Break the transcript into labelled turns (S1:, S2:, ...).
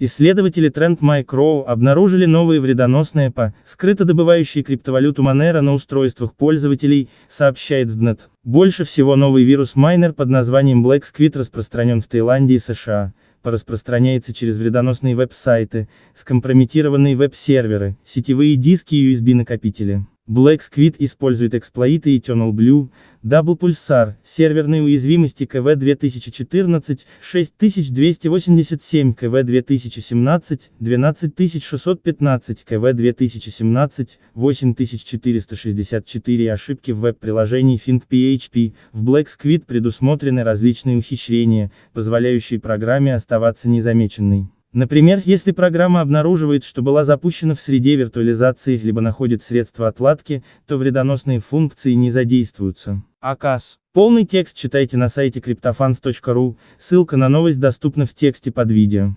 S1: Исследователи Trend Micro обнаружили новые вредоносные по, скрыто добывающие криптовалюту Monero на устройствах пользователей, сообщает ZDNet. Больше всего новый вирус Майнер под названием Black Squid распространен в Таиланде и США, распространяется через вредоносные веб-сайты, скомпрометированные веб-серверы, сетевые диски и USB-накопители. Black Squid использует эксплоиты Eternal Blue, Double Pulsar, серверные уязвимости КВ-2014, 6287, КВ-2017, 12615, КВ-2017, 8464 ошибки в веб-приложении FinkPHP. В Black Squid предусмотрены различные ухищрения, позволяющие программе оставаться незамеченной. Например, если программа обнаруживает, что была запущена в среде виртуализации либо находит средства отладки, то вредоносные функции не задействуются. АКАС. Полный текст читайте на сайте cryptofans.ru, ссылка на новость доступна в тексте под видео.